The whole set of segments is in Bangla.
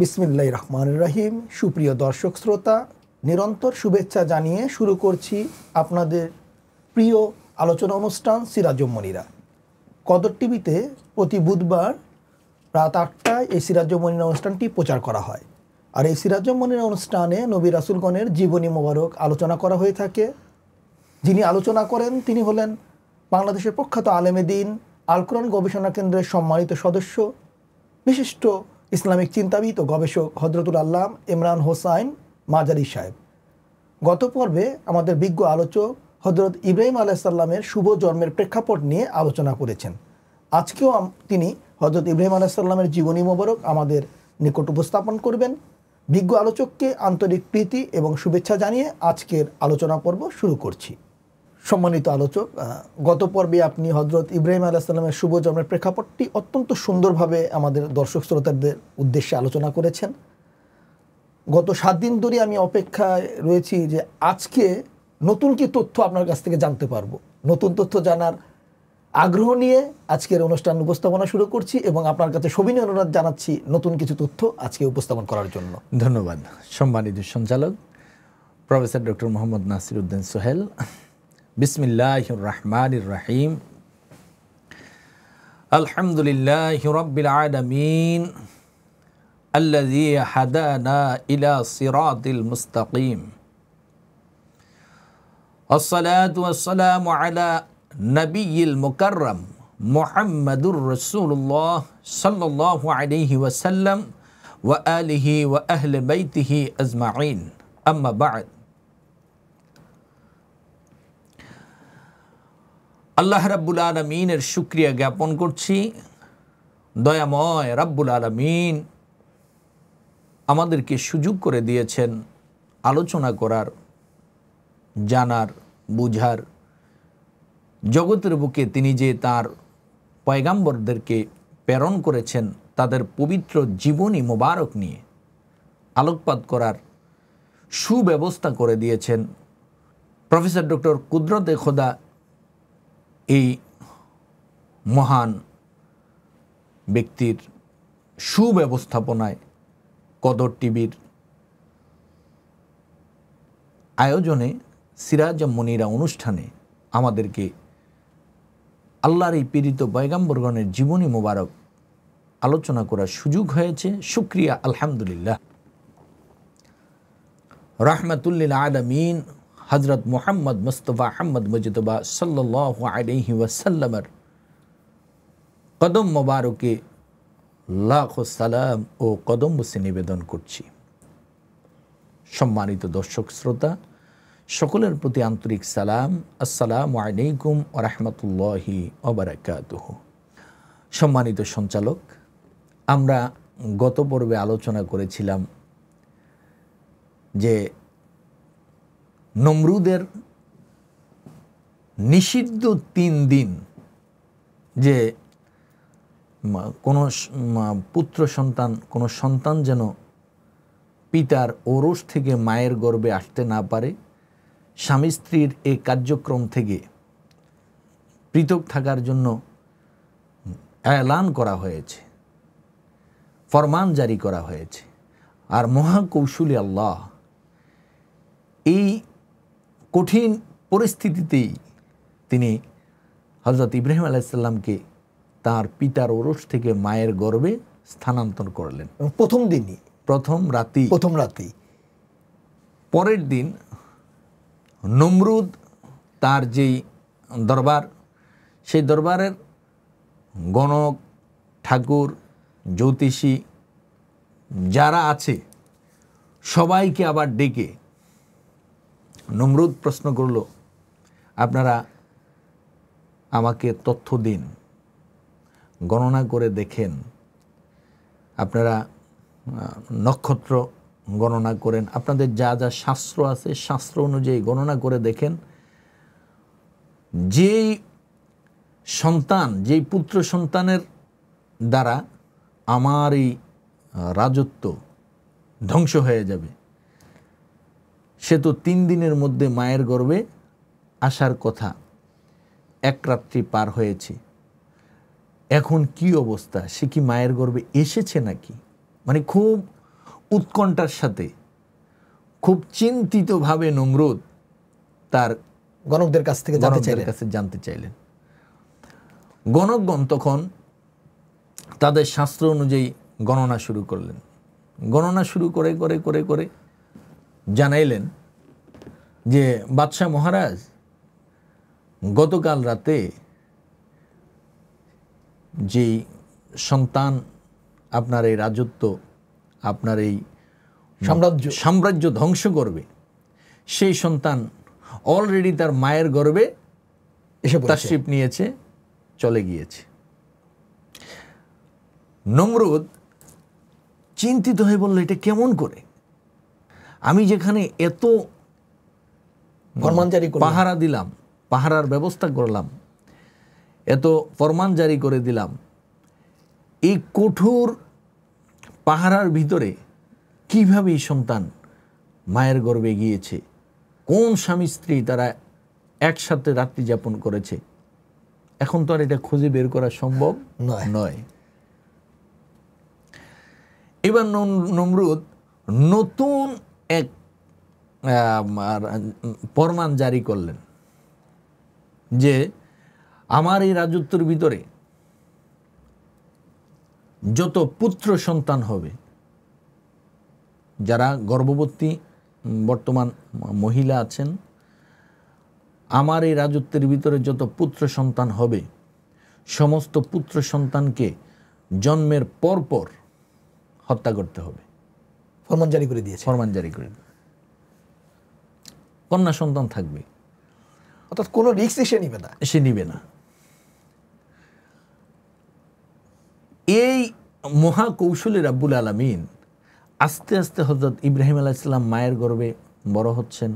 বিসমিল্লাহ রহমান রাহিম সুপ্রিয় দর্শক শ্রোতা নিরন্তর শুভেচ্ছা জানিয়ে শুরু করছি আপনাদের প্রিয় আলোচনা অনুষ্ঠান সিরাজমণিরা কদর টিভিতে প্রতি বুধবার রাত আটটায় এই সিরাজমণিরা অনুষ্ঠানটি প্রচার করা হয় আর এই সিরাজমণিরা অনুষ্ঠানে নবী রাসুলগণের জীবনী মোবারক আলোচনা করা হয়ে থাকে যিনি আলোচনা করেন তিনি হলেন বাংলাদেশের প্রখ্যাত আলেমেদিন আলকরণ গবেষণা কেন্দ্রের সম্মানিত সদস্য বিশিষ্ট ইসলামিক চিন্তাবিদ ও গবেষক হজরতুল আল্লাহ ইমরান হোসাইন মাজারি সাহেব গত পর্বে আমাদের বিজ্ঞ আলোচক হজরত ইব্রাহিম আলাইসাল্লামের শুভ জন্মের প্রেক্ষাপট নিয়ে আলোচনা করেছেন আজকেও তিনি হজরত ইব্রাহিম আলাইসাল্লামের জীবনী মোবারক আমাদের নিকট উপস্থাপন করবেন বিজ্ঞ আলোচককে আন্তরিক প্রীতি এবং শুভেচ্ছা জানিয়ে আজকের আলোচনা পর্ব শুরু করছি সম্মানিত আলোচক গত পর্বে আপনি হজরত ইব্রাহিম আলাহিসাল্লামের শুভ জন্মের প্রেক্ষাপটটি অত্যন্ত সুন্দরভাবে আমাদের দর্শক শ্রোতাদের উদ্দেশ্যে আলোচনা করেছেন গত সাত দিন ধরে আমি অপেক্ষায় রয়েছি যে আজকে নতুন কি তথ্য আপনার কাছ থেকে জানতে পারবো নতুন তথ্য জানার আগ্রহ নিয়ে আজকের অনুষ্ঠান উপস্থাপনা শুরু করছি এবং আপনার কাছে সবিনয় অনুরোধ জানাচ্ছি নতুন কিছু তথ্য আজকে উপস্থাপন করার জন্য ধন্যবাদ সম্মানিত সঞ্চালক প্রফেসর ডক্টর মোহাম্মদ নাসির উদ্দিন সোহেল بسم الله الرحمن الرحيم الحمد لله رب العالمين الذي هدانا إلى صراط المستقيم الصلاة والسلام على نبي المكرم محمد رسول الله صلى الله عليه وسلم وآله وأهل بيته أجمعين أما بعد আল্লাহ রাব্বুল আলমিনের শুক্রিয়া জ্ঞাপন করছি দয়াময় রাব্বুল আলমিন আমাদেরকে সুযোগ করে দিয়েছেন আলোচনা করার জানার বুঝার জগতের বুকে তিনি যে তার পয়গাম্বরদেরকে প্রেরণ করেছেন তাদের পবিত্র জীবনী মোবারক নিয়ে আলোকপাত করার সুব্যবস্থা করে দিয়েছেন প্রফেসর ডক্টর কুদরতে খোদা এই মহান ব্যক্তির সুব্যবস্থাপনায় কদর টিভির আয়োজনে সিরাজ মনিরা অনুষ্ঠানে আমাদেরকে আল্লাহর এই পীড়িত বৈগাম্বরগণের জীবনী মোবারক আলোচনা করার সুযোগ হয়েছে সুক্রিয়া আলহামদুলিল্লাহ রহমাতুল্লিল আদামিন হজরত মোহাম্মদ মুস্তফা আহমদ মুজিদবা সাল্লাহ আলহি ওয়াসাল্লামের কদম মোবারকে লাখ সালাম ও কদম বসে নিবেদন করছি সম্মানিত দর্শক শ্রোতা সকলের প্রতি আন্তরিক সালাম আসসালামু আলাইকুম ও রহমতুল্লাহি ওবরাকাতুহ সম্মানিত সঞ্চালক আমরা গত পর্বে আলোচনা করেছিলাম যে নমরুদের নিষিদ্ধ তিন দিন যে কোনো পুত্র সন্তান কোনো সন্তান যেন পিতার ওরস থেকে মায়ের গর্বে আসতে না পারে স্বামী স্ত্রীর এই কার্যক্রম থেকে পৃথক থাকার জন্য অ্যালান করা হয়েছে ফরমান জারি করা হয়েছে আর মহাকৌশলী আল্লাহ এই কঠিন পরিস্থিতিতেই তিনি হজরত ইব্রাহিম আলাইসাল্লামকে তার পিতার ওরস থেকে মায়ের গর্বে স্থানান্তর করলেন প্রথম দিনই প্রথম রাতি প্রথম রাতি পরের দিন নমরুদ তার যেই দরবার সেই দরবারের গণক ঠাকুর জ্যোতিষী যারা আছে সবাইকে আবার ডেকে নমরুদ প্রশ্ন করল আপনারা আমাকে তথ্য দিন গণনা করে দেখেন আপনারা নক্ষত্র গণনা করেন আপনাদের যা যা শাস্ত্র আছে শাস্ত্র অনুযায়ী গণনা করে দেখেন যেই সন্তান যেই পুত্র সন্তানের দ্বারা আমার এই রাজত্ব ধ্বংস হয়ে যাবে সে তো তিন দিনের মধ্যে মায়ের গর্বে আসার কথা এক রাত্রি পার হয়েছে এখন কি অবস্থা সে কি মায়ের গর্বে এসেছে নাকি মানে খুব উৎকণ্ঠার সাথে খুব চিন্তিতভাবে নমরুদ তার গণকদের কাছ থেকে জানতে কাছে জানতে চাইলেন গণকগণ তখন তাদের শাস্ত্র অনুযায়ী গণনা শুরু করলেন গণনা শুরু করে করে করে করে জানাইলেন যে বাদশাহ মহারাজ গতকাল রাতে যেই সন্তান আপনার এই রাজত্ব আপনার এই সাম্রাজ্য সাম্রাজ্য ধ্বংস করবে সেই সন্তান অলরেডি তার মায়ের গর্বে এসব তাশ্রিপ নিয়েছে চলে গিয়েছে নমরুদ চিন্তিত হয়ে বলল এটা কেমন করে আমি যেখানে এত ফরমান জারি পাহারা দিলাম পাহারার ব্যবস্থা করলাম এত ফরমান জারি করে দিলাম এই কঠোর পাহারার ভিতরে কিভাবে এই সন্তান মায়ের গর্বে গিয়েছে কোন স্বামী স্ত্রী তারা একসাথে রাত্রি যাপন করেছে এখন তো আর এটা খুঁজে বের করা সম্ভব নয় এবার নমরুদ নতুন এক প্রমাণ জারি করলেন যে আমার এই রাজত্বের ভিতরে যত পুত্র সন্তান হবে যারা গর্ভবতী বর্তমান মহিলা আছেন আমার এই রাজত্বের ভিতরে যত পুত্র সন্তান হবে সমস্ত পুত্র সন্তানকে জন্মের পরপর হত্যা করতে হবে ফরমান জারি করে দিয়েছে ফরমান জারি করে কন্যা সন্তান থাকবে অর্থাৎ কোনো রিক্সই সে নিবে না সে নিবে না এই মহাকৌশলে রাব্বুল আলমিন আস্তে আস্তে হজরত ইব্রাহিম আলাহ ইসলাম মায়ের গর্বে বড় হচ্ছেন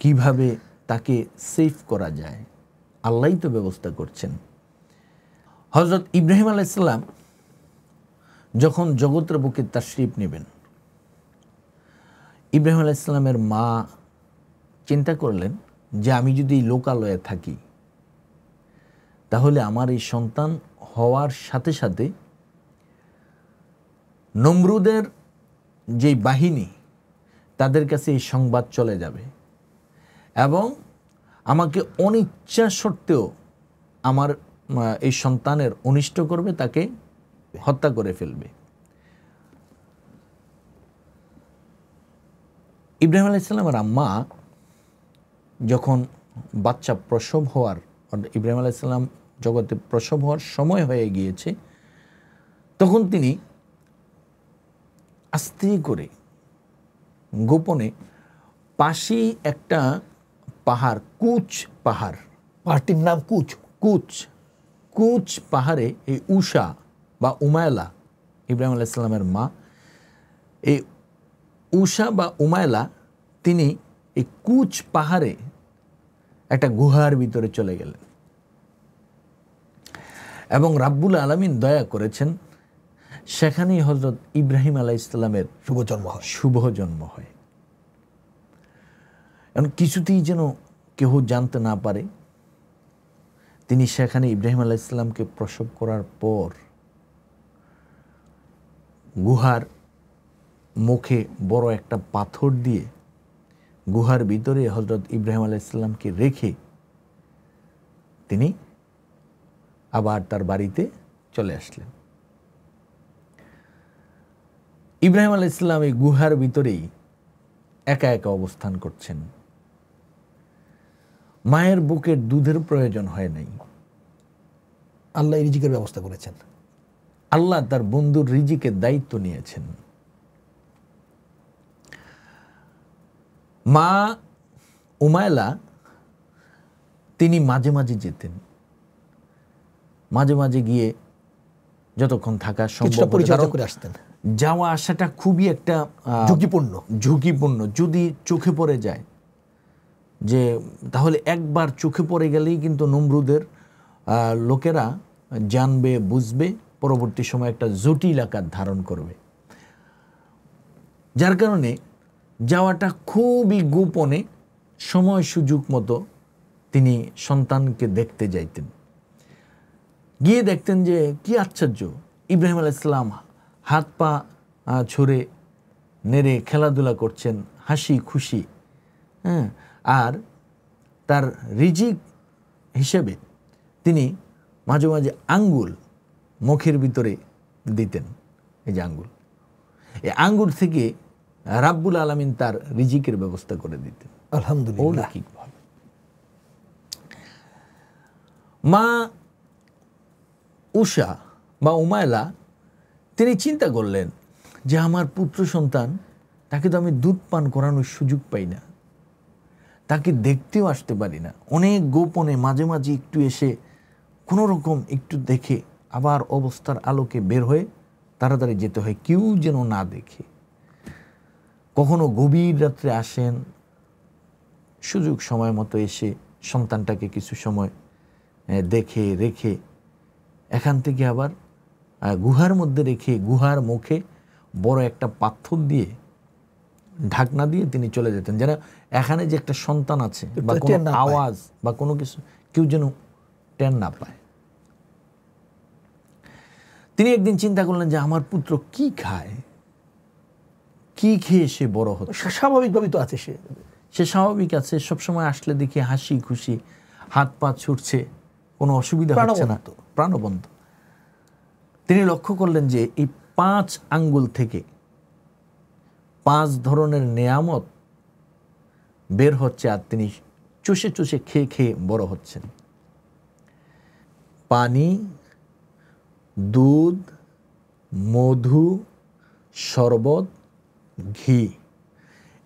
কিভাবে তাকে সেফ করা যায় আল্লাহ তো ব্যবস্থা করছেন হজরত ইব্রাহিম আলাহ ইসলাম যখন জগতের বুকে তার তাশরিফ নেবেন ইব্রাহিম আলাহ ইসলামের মা চিন্তা করলেন যে আমি যদি লোকালয়ে থাকি তাহলে আমার এই সন্তান হওয়ার সাথে সাথে নমরুদের যেই বাহিনী তাদের কাছে এই সংবাদ চলে যাবে এবং আমাকে অনিচ্ছা সত্ত্বেও আমার এই সন্তানের অনিষ্ট করবে তাকে হত্যা করে ফেলবে ইব্রাহিম আলাহ আর আম্মা যখন বাচ্চা প্রসব হওয়ার ইব্রাহিম আলাহ ইসলাম জগতে প্রসব হওয়ার সময় হয়ে গিয়েছে তখন তিনি আস্তে করে গোপনে পাশেই একটা পাহাড় কুচ পাহাড় পাহাড়টির নাম কুচ কুচ কুচ পাহাড়ে এই উষা বা উমায়লা ইব্রাহিম আল্লাহ ইসলামের মা এই উষা বা উমায়লা তিনি এই কুচ পাহাড়ে একটা গুহার ভিতরে চলে গেলেন এবং রাব্বুল আলমিন দয়া করেছেন সেখানেই হজরত ইব্রাহিম আলাহ ইসলামের শুভ জন্ম হয় শুভ জন্ম হয় এবং কিছুতেই যেন কেহ জানতে না পারে তিনি সেখানে ইব্রাহিম আলাহ ইসলামকে প্রসব করার পর গুহার মুখে বড় একটা পাথর দিয়ে গুহার ভিতরে হজরত ইব্রাহিম ইসলামকে রেখে তিনি আবার তার বাড়িতে চলে আসলেন ইব্রাহিম ইসলাম এই গুহার ভিতরেই একা একা অবস্থান করছেন মায়ের বুকের দুধের প্রয়োজন হয় নাই আল্লাহ রিজিকের ব্যবস্থা করেছেন আল্লাহ তার বন্ধুর রিজিকের দায়িত্ব নিয়েছেন মা উমায়লা তিনি মাঝে মাঝে যেতেন মাঝে মাঝে গিয়ে যতক্ষণ থাকা সম্ভব করে আসতেন যাওয়া আসাটা খুবই একটা ঝুঁকিপূর্ণ ঝুঁকিপূর্ণ যদি চোখে পড়ে যায় যে তাহলে একবার চোখে পড়ে গেলেই কিন্তু নমরুদের লোকেরা জানবে বুঝবে পরবর্তী সময় একটা জটিল আকার ধারণ করবে যার কারণে যাওয়াটা খুবই গোপনে সময় সুযোগ মতো তিনি সন্তানকে দেখতে যাইতেন গিয়ে দেখতেন যে কি আশ্চর্য ইব্রাহিম আল ইসলাম হাত পা ছুঁড়ে নেড়ে খেলাধুলা করছেন হাসি খুশি হ্যাঁ আর তার রিজিক হিসেবে তিনি মাঝে মাঝে আঙ্গুল মুখের ভিতরে দিতেন এই যে আঙ্গুর এই আঙ্গুর থেকে রাব্বুল আলমিন তার রিজিকের ব্যবস্থা করে দিতেন আলহামদুলিল্লাহ মা উষা বা উমায়লা তিনি চিন্তা করলেন যে আমার পুত্র সন্তান তাকে তো আমি দুধ পান করানোর সুযোগ পাই না তাকে দেখতেও আসতে পারি না অনেক গোপনে মাঝে মাঝে একটু এসে কোনো রকম একটু দেখে আবার অবস্থার আলোকে বের হয়ে তাড়াতাড়ি যেতে হয় কেউ যেন না দেখে কখনো গভীর রাত্রে আসেন সুযোগ সময় মতো এসে সন্তানটাকে কিছু সময় দেখে রেখে এখান থেকে আবার গুহার মধ্যে রেখে গুহার মুখে বড় একটা পাথর দিয়ে ঢাকনা দিয়ে তিনি চলে যেতেন যেন এখানে যে একটা সন্তান আছে বা কোনো আওয়াজ বা কোনো কিছু কেউ যেন টেন না পায় তিনি একদিন চিন্তা করলেন যে আমার পুত্র কি খায় কি খেয়ে সে বড় হচ্ছে স্বাভাবিকভাবে তো আছে সে সে স্বাভাবিক আছে সবসময় আসলে দেখি হাসি খুশি হাত পা ছুটছে কোনো অসুবিধা হচ্ছে না তো প্রাণবন্ত তিনি লক্ষ্য করলেন যে এই পাঁচ আঙ্গুল থেকে পাঁচ ধরনের নেয়ামত বের হচ্ছে আর তিনি চষে চষে খেয়ে খেয়ে বড় হচ্ছেন পানি দুধ মধু শরবত ঘি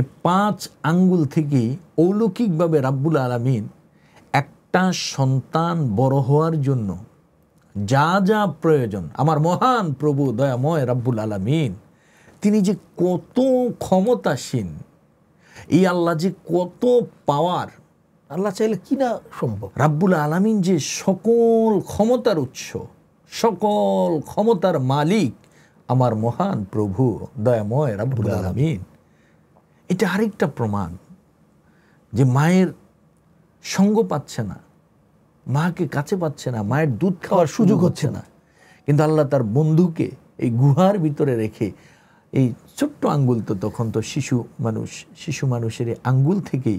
এই পাঁচ আঙ্গুল থেকে অলৌকিকভাবে রাব্বুল আলমিন একটা সন্তান বড় হওয়ার জন্য যা যা প্রয়োজন আমার মহান প্রভু দয়াময় রাব্বুল আলমিন তিনি যে কত ক্ষমতাসীন এই আল্লাহ যে কত পাওয়ার আল্লাহ চাইলে কি না সম্ভব রাব্বুল আলমিন যে সকল ক্ষমতার উৎস সকল ক্ষমতার মালিক আমার মহান প্রভু দয়াময় রাবুদালামিন এটা আরেকটা প্রমাণ যে মায়ের সঙ্গ পাচ্ছে না মাকে কাছে পাচ্ছে না মায়ের দুধ খাওয়ার সুযোগ হচ্ছে না কিন্তু আল্লাহ তার বন্ধুকে এই গুহার ভিতরে রেখে এই ছোট্ট আঙ্গুল তো তখন তো শিশু মানুষ শিশু মানুষের এই আঙ্গুল থেকেই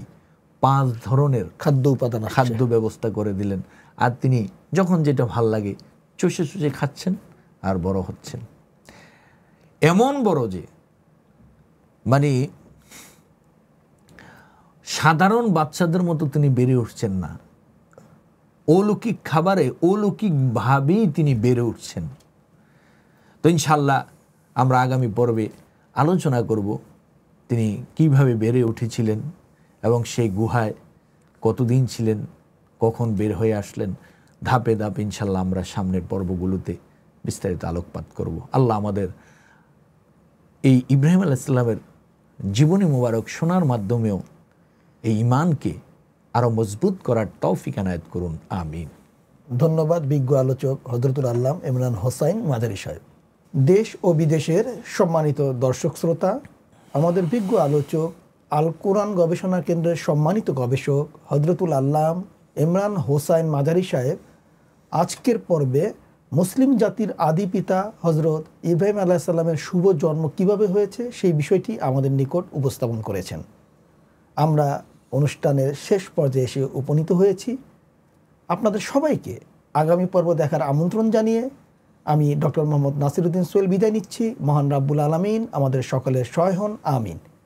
পাঁচ ধরনের খাদ্য উপাদান খাদ্য ব্যবস্থা করে দিলেন আর তিনি যখন যেটা ভাল লাগে চষে চুষে খাচ্ছেন আর বড় হচ্ছেন এমন বড় যে মানে সাধারণ বাচ্চাদের মতো তিনি বেড়ে উঠছেন না অলৌকিক খাবারে অলৌকিকভাবেই তিনি বেড়ে উঠছেন তো ইনশাল্লাহ আমরা আগামী পর্বে আলোচনা করব তিনি কিভাবে বেড়ে উঠেছিলেন এবং সেই গুহায় কতদিন ছিলেন কখন বের হয়ে আসলেন ধাপে ধাপ ইনশাল্লাহ আমরা সামনের পর্বগুলোতে বিস্তারিত আলোকপাত করব আল্লাহ আমাদের এই ইব্রাহিম আল ইসলামের জীবনী মুবারক শোনার মাধ্যমেও এই ইমানকে আরও মজবুত করার তৌফিক আনায়ত করুন আমিন ধন্যবাদ বিজ্ঞ আলোচক হজরতুল আল্লাম ইমরান হোসাইন মাদারি সাহেব দেশ ও বিদেশের সম্মানিত দর্শক শ্রোতা আমাদের বিজ্ঞ আলোচক আল কোরআন গবেষণা কেন্দ্রের সম্মানিত গবেষক হজরতুল আল্লাম ইমরান হোসাইন মাদারি সাহেব আজকের পর্বে মুসলিম জাতির আদি পিতা হজরত ইব্রাহিম আল্লাহ সাল্লামের শুভ জন্ম কিভাবে হয়েছে সেই বিষয়টি আমাদের নিকট উপস্থাপন করেছেন আমরা অনুষ্ঠানের শেষ পর্যায়ে এসে উপনীত হয়েছি আপনাদের সবাইকে আগামী পর্ব দেখার আমন্ত্রণ জানিয়ে আমি ডক্টর মোহাম্মদ নাসিরুদ্দিন সোয়েল বিদায় নিচ্ছি মহান রাব্বুল আলমিন আমাদের সকলের সহায় হন আমিন